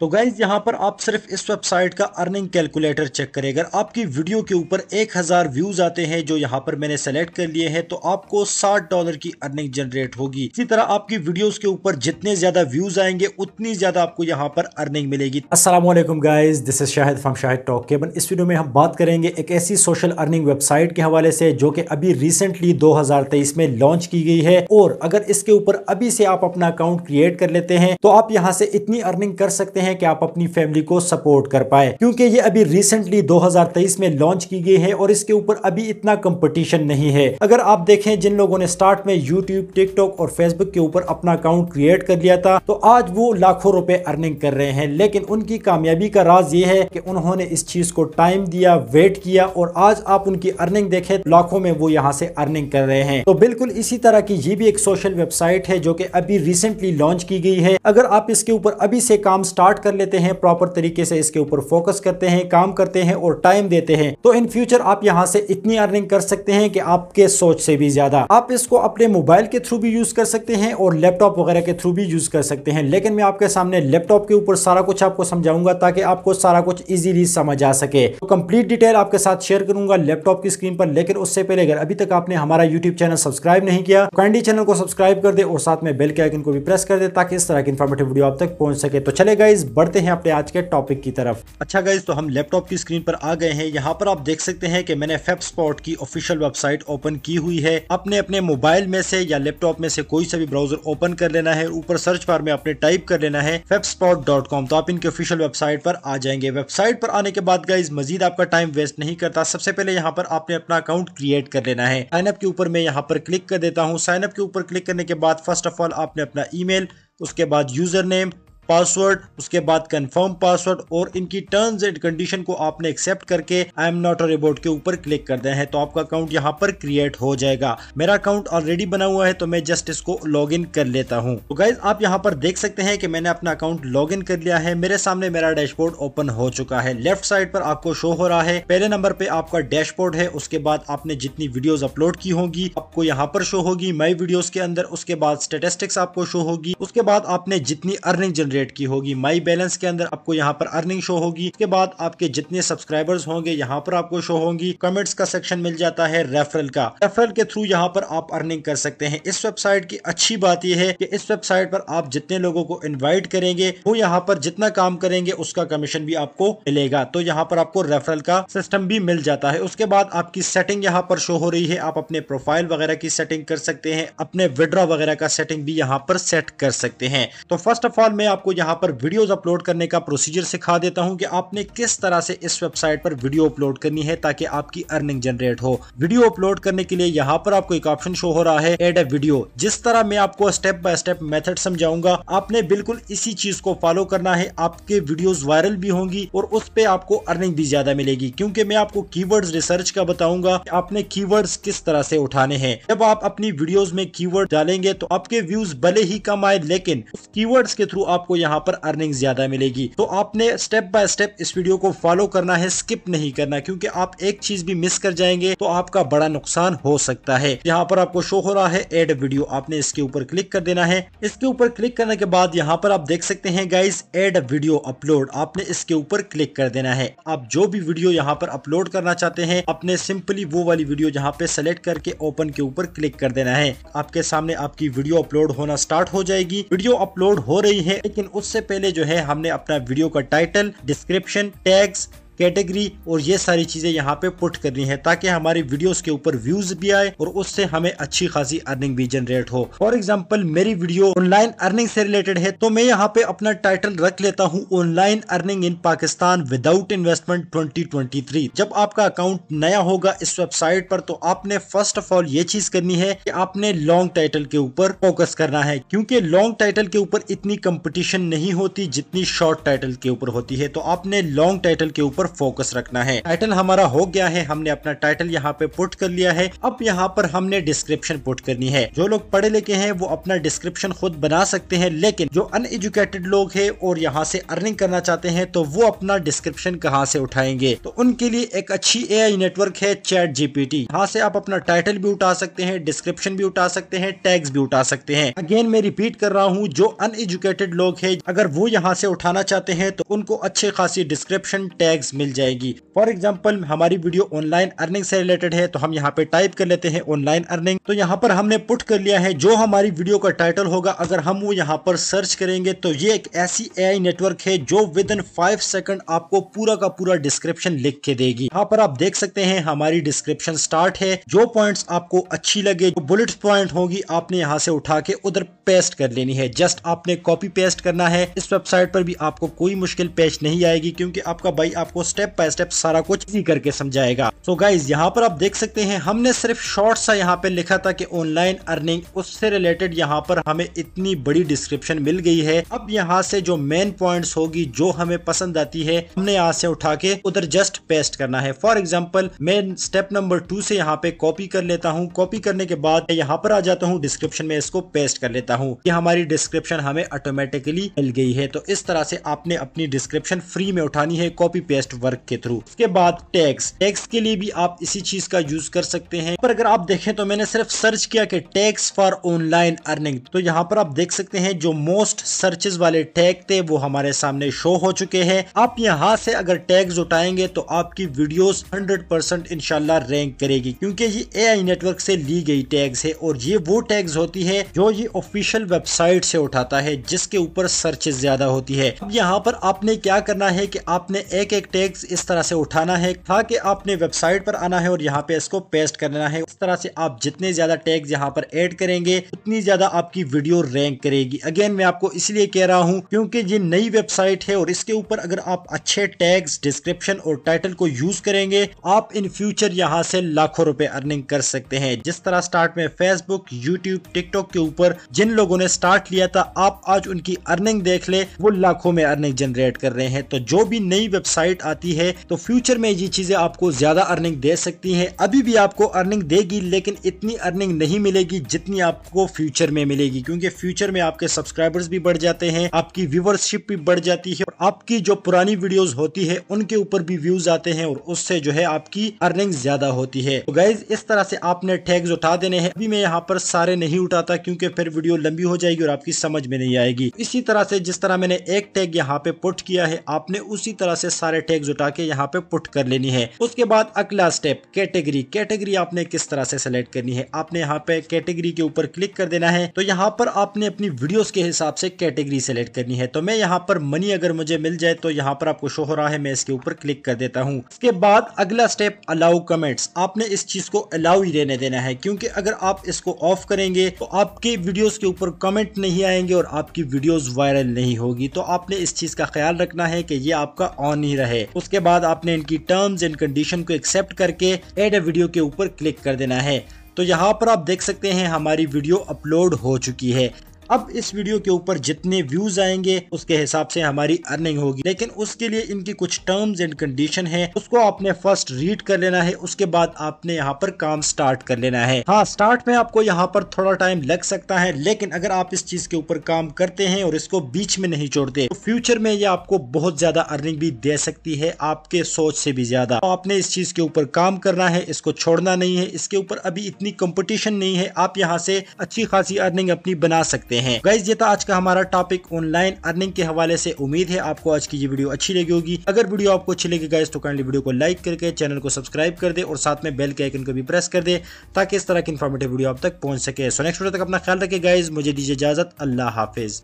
तो गाइज यहाँ पर आप सिर्फ इस वेबसाइट का अर्निंग कैलकुलेटर चेक करें अगर आपकी वीडियो के ऊपर 1000 व्यूज आते हैं जो यहाँ पर मैंने सेलेक्ट कर लिए हैं तो आपको 60 डॉलर की अर्निंग जनरेट होगी इसी तरह आपकी वीडियोस के ऊपर जितने ज्यादा व्यूज आएंगे उतनी ज्यादा आपको यहाँ पर अर्निंग मिलेगी असल guys this is Shahid from Shahid talk केबन इस वीडियो में हम बात करेंगे एक ऐसी सोशल अर्निंग वेबसाइट के हवाले से जो की अभी रिसेंटली दो में लॉन्च की गई है और अगर इसके ऊपर अभी से आप अपना अकाउंट क्रिएट कर लेते हैं तो आप यहाँ से इतनी अर्निंग कर सकते हैं हैं कि आप अपनी फैमिली को सपोर्ट कर पाए क्योंकि ये अभी रिसेंटली 2023 में लॉन्च की गई है और इसके ऊपर अभी इतना कंपटीशन नहीं है अगर आप देखें जिन लोगों ने स्टार्ट में यूट्यूब टिकटॉक और फेसबुक के ऊपर अपना अकाउंट क्रिएट कर लिया था तो आज वो लाखों रुपए अर्निंग कर रहे हैं लेकिन उनकी कामयाबी का राज ये है की उन्होंने इस चीज को टाइम दिया वेट किया और आज आप उनकी अर्निंग देखें तो लाखों में वो यहाँ से अर्निंग कर रहे हैं तो बिल्कुल इसी तरह की ये भी एक सोशल वेबसाइट है जो की अभी रिसेंटली लॉन्च की गई है अगर आप इसके ऊपर अभी से काम स्टार्ट स्टार्ट कर लेते हैं प्रॉपर तरीके से इसके ऊपर फोकस करते हैं काम करते हैं और टाइम देते हैं तो इन फ्यूचर आप यहाँ से इतनी अर्निंग कर सकते हैं कि आपके सोच से भी ज्यादा आप इसको अपने मोबाइल के थ्रू भी यूज कर सकते हैं और लैपटॉप वगैरह के थ्रू भी यूज कर सकते हैं लेकिन मैं आपके सामने लैपटॉप के ऊपर सारा कुछ आपको समझाऊंगा ताकि आपको सारा कुछ इजीली समझ आ सके तो कंप्लीट डिटेल आपके साथ शेयर करूंगा लैपटॉप की स्क्रीन पर लेकिन उससे पहले अगर अभी तक आपने हमारा यूट्यूब चैनल सब्सक्राइब नहीं किया कैंडी चैनल को सब्सक्राइब कर दे और साथ में बेल के आइकन को भी प्रेस कर दे ताकि इस तरह की इन्फॉर्मेटिव वीडियो आप तक पहुंच सके तो चले गाइज बढ़ते हैं अपने आज के टॉपिक की तरफ अच्छा गाइज तो हम लैपटॉप की स्क्रीन पर आ गए हैं यहाँ पर आप देख सकते हैं कि मैंने फेप स्पॉट की ऑफिशियल वेबसाइट ओपन की हुई है अपने अपने मोबाइल में से या लैपटॉप में से कोई सा भी ब्राउजर ओपन कर लेना है ऊपर सर्च बार में अपने टाइप कर लेना है फेप तो आप इनके ऑफिशियल वेबसाइट पर आ जाएंगे वेबसाइट पर आने के बाद गाइज मजीद आपका टाइम वेस्ट नहीं करता सबसे पहले यहाँ पर आपने अपना अकाउंट क्रिएट कर लेना है साइनअप के ऊपर मैं यहाँ पर क्लिक कर देता हूँ साइनअप के ऊपर क्लिक करने के बाद फर्स्ट ऑफ ऑल आपने अपना ई उसके बाद यूजर नेम पासवर्ड उसके बाद कंफर्म पासवर्ड और इनकी टर्म्स एंड कंडीशन को आपने एक्सेप्ट करके आई एम नॉट अ के ऊपर क्लिक कर दे है तो आपका अकाउंट यहाँ पर क्रिएट हो जाएगा मेरा अकाउंट ऑलरेडी बना हुआ है तो मैं जस्ट इसको लॉग इन कर लेता हूँ तो गाइज आप यहाँ पर देख सकते हैं कि मैंने अपना अकाउंट लॉग इन कर लिया है मेरे सामने मेरा डैशबोर्ड ओपन हो चुका है लेफ्ट साइड पर आपको शो हो रहा है पहले नंबर पे आपका डैशबोर्ड है उसके बाद आपने जितनी वीडियोस अपलोड की होगी आपको यहाँ पर शो होगी मई वीडियोस के अंदर उसके बाद स्टेटिस्टिक्स आपको शो होगी उसके बाद आपने जितनी अर्निंग जनरेट जनरेट की होगी माई बैलेंस के अंदर आपको यहाँ पर अर्निंग शो होगी उसके बाद आपके जितने सब्सक्राइबर्स होंगे यहाँ पर आपको शो होंगी कमेंट्स का सेक्शन मिल जाता है रेफरल का रेफरल के थ्रू यहाँ पर आप अर्निंग कर सकते हैं इस वेबसाइट की अच्छी बात यह है कि इस वेबसाइट पर आप जितने लोगों को इन्वाइट करेंगे वो यहाँ पर जितना काम करेंगे उसका कमीशन भी आपको मिलेगा तो यहाँ पर आपको रेफरल का सिस्टम भी मिल जाता है उसके बाद आपकी सेटिंग यहाँ पर शो हो रही है आप अपने प्रोफाइल वगैरह की सेटिंग कर सकते हैं अपने विड्रॉ वगैरह का सेटिंग भी यहाँ पर सेट कर सकते हैं तो फर्स्ट ऑफ ऑल मैं आपको आपको यहाँ पर वीडियोज अपलोड करने का प्रोसीजर सिखा देता हूँ कि आपने किस तरह से इस वेबसाइट पर वीडियो अपलोड करनी है ताकि आपकी अर्निंग जनरेट हो वीडियो अपलोड करने के लिए यहाँ पर आपको एक ऑप्शन शो हो रहा है एड ए वीडियो जिस तरह मैं आपको स्टेप बाय स्टेप मेथड समझाऊंगा आपने बिल्कुल इसी चीज को फॉलो करना है आपके वीडियोस वायरल भी होंगी और उस पर आपको अर्निंग भी ज्यादा मिलेगी क्योंकि मैं आपको कीवर्ड्स रिसर्च का बताऊंगा आपने कीवर्ड्स किस तरह से उठाने हैं जब आप अपनी वीडियोस में कीवर्ड डालेंगे तो आपके व्यूज भले ही कम आए लेकिन उस कीवर्ड्स के थ्रू आपको यहाँ पर अर्निंग ज्यादा मिलेगी तो आपने स्टेप बाय स्टेप इस वीडियो को फॉलो करना है स्किप नहीं करना क्योंकि आप एक चीज भी मिस कर जाएंगे तो आपका बड़ा नुकसान हो सकता है यहाँ पर आपको शो हो रहा है एड वीडियो आपने इसके ऊपर क्लिक कर देना है इसके ऊपर क्लिक करने के बाद यहाँ पर आप देख सकते हैं गाइज एड वीडियो अपलोड आपने इसके ऊपर क्लिक कर देना है आप जो भी वीडियो यहाँ पर अपलोड करना चाहते हैं अपने सिंपली वो वाली वीडियो यहाँ पे सेलेक्ट करके ओपन के ऊपर क्लिक कर देना है आपके सामने आपकी वीडियो अपलोड होना स्टार्ट हो जाएगी वीडियो अपलोड हो रही है लेकिन लेकिन उससे पहले जो है हमने अपना वीडियो का टाइटल डिस्क्रिप्शन टैग्स कैटेगरी और ये सारी चीज़ें यहाँ पे पुट करनी है ताकि हमारी वीडियोस के ऊपर व्यूज भी आए और उससे हमें अच्छी खासी अर्निंग भी जनरेट हो फॉर एग्जाम्पल मेरी वीडियो ऑनलाइन अर्निंग से रिलेटेड है तो मैं यहाँ पे अपना टाइटल रख लेता हूँ online earning in Pakistan without investment twenty जब आपका अकाउंट नया होगा इस वेबसाइट पर तो आपने फर्स्ट ऑफ ऑल ये चीज करनी है की आपने लॉन्ग टाइटल के ऊपर फोकस करना है क्यूँकी लॉन्ग टाइटल के ऊपर इतनी कम्पिटिशन नहीं होती जितनी शॉर्ट टाइटल के ऊपर होती है तो आपने लॉन्ग टाइटल के ऊपर पर फोकस रखना है टाइटल हमारा हो गया है हमने अपना टाइटल यहाँ पे पुट कर लिया है अब यहाँ पर हमने डिस्क्रिप्शन पुट करनी है जो लोग पढ़े लिखे हैं वो अपना डिस्क्रिप्शन खुद बना सकते हैं लेकिन जो अनएजुकेटेड लोग है और यहाँ से अर्निंग करना चाहते हैं तो वो अपना डिस्क्रिप्शन कहाँ से उठाएंगे तो उनके लिए एक अच्छी ए नेटवर्क है चैट जीपीटी यहाँ से आप अपना टाइटल भी उठा सकते हैं डिस्क्रिप्शन भी उठा सकते हैं टैग्स भी उठा सकते हैं अगेन मैं रिपीट कर रहा हूँ जो अनएजुकेटेड लोग है अगर वो यहाँ से उठाना चाहते हैं तो उनको अच्छे खासी डिस्क्रिप्शन टैग्स मिल जाएगी फॉर एग्जाम्पल हमारी वीडियो ऑनलाइन अर्निंग से रिलेटेड है तो हम यहाँ पे टाइप कर लेते हैं ऑनलाइन अर्निंग तो यहाँ पर हमने पुट कर लिया है जो हमारी वीडियो का टाइटल होगा अगर हम वो यहाँ पर सर्च करेंगे तो ये एक ऐसी ए नेटवर्क है जो विद इन फाइव सेकंड आपको पूरा का पूरा डिस्क्रिप्शन लिख के देगी यहाँ पर आप देख सकते हैं हमारी डिस्क्रिप्शन स्टार्ट है जो पॉइंट आपको अच्छी लगे जो बुलेट पॉइंट होगी आपने यहाँ से उठा के उधर पेस्ट कर लेनी है जस्ट आपने कॉपी पेस्ट करना है इस वेबसाइट पर भी आपको कोई मुश्किल पेश नहीं आएगी क्योंकि आपका भाई आपको स्टेप बाय स्टेप सारा कुछ इजी करके समझाएगा सो so गाइज यहाँ पर आप देख सकते हैं हमने सिर्फ शॉर्ट सा यहाँ पे लिखा था कि ऑनलाइन अर्निंग उससे रिलेटेड यहाँ पर हमें इतनी बड़ी डिस्क्रिप्शन मिल गई है अब यहाँ से जो मेन पॉइंट होगी जो हमें पसंद आती है हमने यहाँ से उठा के उधर जस्ट पेस्ट करना है फॉर एग्जाम्पल मैं स्टेप नंबर टू से यहाँ पे कॉपी कर लेता हूँ कॉपी करने के बाद यहाँ पर आ जाता हूँ डिस्क्रिप्शन में इसको पेस्ट कर लेता हूँ ये हमारी डिस्क्रिप्शन हमें ऑटोमेटिकली मिल गई है तो इस तरह से आपने अपनी डिस्क्रिप्शन फ्री में उठानी है कॉपी पेस्ट नेटवर्क के थ्रू उसके बाद टैक्स टैक्स के लिए भी आप इसी चीज का यूज कर सकते हैं पर अगर आप देखें तो मैंने सिर्फ सर्च किया कि टैक्स फॉर ऑनलाइन अर्निंग तो यहाँ पर आप देख सकते हैं जो मोस्ट सर्चेज वाले टैग थे वो हमारे सामने शो हो चुके हैं आप यहाँ से अगर टैग्स उठाएंगे तो आपकी वीडियोस 100 परसेंट इनशाला रैंक करेगी क्योंकि ये एआई नेटवर्क से ली गई टैग्स है और ये वो टैग्स होती है जो ये ऑफिशियल वेबसाइट से उठाता है जिसके ऊपर सर्चेज ज्यादा होती है अब यहाँ पर आपने क्या करना है कि आपने एक एक टैग टैग्स इस तरह से उठाना है ताकि आपने वेबसाइट पर आना है और यहाँ पे इसको पेस्ट करना है इस तरह से आप जितने ज्यादा टैग्स यहाँ पर ऐड करेंगे उतनी ज्यादा आपकी वीडियो रैंक करेगी अगेन मैं आपको इसलिए कह रहा हूँ क्योंकि ये नई वेबसाइट है और इसके ऊपर अगर आप अच्छे टैग्स डिस्क्रिप्शन और टाइटल को यूज करेंगे आप इन फ्यूचर यहाँ से लाखों रुपए अर्निंग कर सकते हैं जिस तरह स्टार्ट में फेसबुक यूट्यूब टिकटॉक के ऊपर जिन लोगों ने स्टार्ट लिया था आप आज उनकी अर्निंग देख ले वो लाखों में अर्निंग जनरेट कर रहे हैं तो जो भी नई वेबसाइट आती है तो फ्यूचर में ये चीजें आपको ज्यादा अर्निंग दे सकती है अभी भी आपको अर्निंग देगी लेकिन इतनी अर्निंग नहीं मिलेगी जितनी आपको फ्यूचर में मिलेगी क्योंकि फ्यूचर में आपके सब्सक्राइबर्स भी बढ़ जाते हैं आपकी व्यूवरशिप भी बढ़ जाती है और आपकी जो पुरानी वीडियोस होती है उनके ऊपर भी व्यूज आते हैं और उससे जो है आपकी अर्निंग ज्यादा होती है तो गाइज इस तरह से आपने टैग्स उठा देने हैं अभी मैं यहाँ पर सारे नहीं उठाता क्योंकि फिर वीडियो लंबी हो जाएगी और आपकी समझ में नहीं आएगी इसी तरह से जिस तरह मैंने एक टैग यहाँ पे पुट किया है आपने उसी तरह से सारे टैग टैग जुटा के यहाँ पे पुट कर लेनी है उसके बाद अगला स्टेप कैटेगरी कैटेगरी आपने किस तरह से सेलेक्ट करनी है आपने यहाँ पे कैटेगरी के ऊपर क्लिक कर देना है तो यहाँ पर आपने अपनी वीडियोस के हिसाब से कैटेगरी सेलेक्ट करनी है तो मैं यहाँ पर मनी अगर मुझे मिल जाए तो यहाँ पर आपको शो हो रहा है मैं इसके ऊपर क्लिक कर देता हूँ उसके बाद अगला स्टेप अलाउ कमेंट्स आपने इस चीज को अलाउ ही रहने देना है क्योंकि अगर आप इसको ऑफ करेंगे तो आपके वीडियोस के ऊपर कमेंट नहीं आएंगे और आपकी वीडियोस वायरल नहीं होगी तो आपने इस चीज का ख्याल रखना है कि ये आपका ऑन ही रहे उसके बाद आपने इनकी टर्म्स एंड कंडीशन को एक्सेप्ट करके एड ए वीडियो के ऊपर क्लिक कर देना है तो यहाँ पर आप देख सकते हैं हमारी वीडियो अपलोड हो चुकी है अब इस वीडियो के ऊपर जितने व्यूज आएंगे उसके हिसाब से हमारी अर्निंग होगी लेकिन उसके लिए इनकी कुछ टर्म्स एंड कंडीशन है उसको आपने फर्स्ट रीड कर लेना है उसके बाद आपने यहाँ पर काम स्टार्ट कर लेना है हाँ स्टार्ट में आपको यहाँ पर थोड़ा टाइम लग सकता है लेकिन अगर आप इस चीज के ऊपर काम करते हैं और इसको बीच में नहीं छोड़ते तो फ्यूचर में ये आपको बहुत ज्यादा अर्निंग भी दे सकती है आपके सोच से भी ज्यादा तो आपने इस चीज के ऊपर काम करना है इसको छोड़ना नहीं है इसके ऊपर अभी इतनी कॉम्पिटिशन नहीं है आप यहाँ से अच्छी खासी अर्निंग अपनी बना सकते सकते हैं गाइज ये था आज का हमारा टॉपिक ऑनलाइन अर्निंग के हवाले से उम्मीद है आपको आज की ये वीडियो अच्छी लगी होगी अगर वीडियो आपको अच्छी लगी गाइज तो कैंडली वीडियो को लाइक करके चैनल को सब्सक्राइब कर दे और साथ में बेल के आइकन को भी प्रेस कर दे ताकि इस तरह की इन्फॉर्मेटिव वीडियो आप तक पहुंच सके सो नेक्स्ट वीडियो तक अपना ख्याल रखे गाइज मुझे दीजिए इजाजत अल्लाह हाफिज़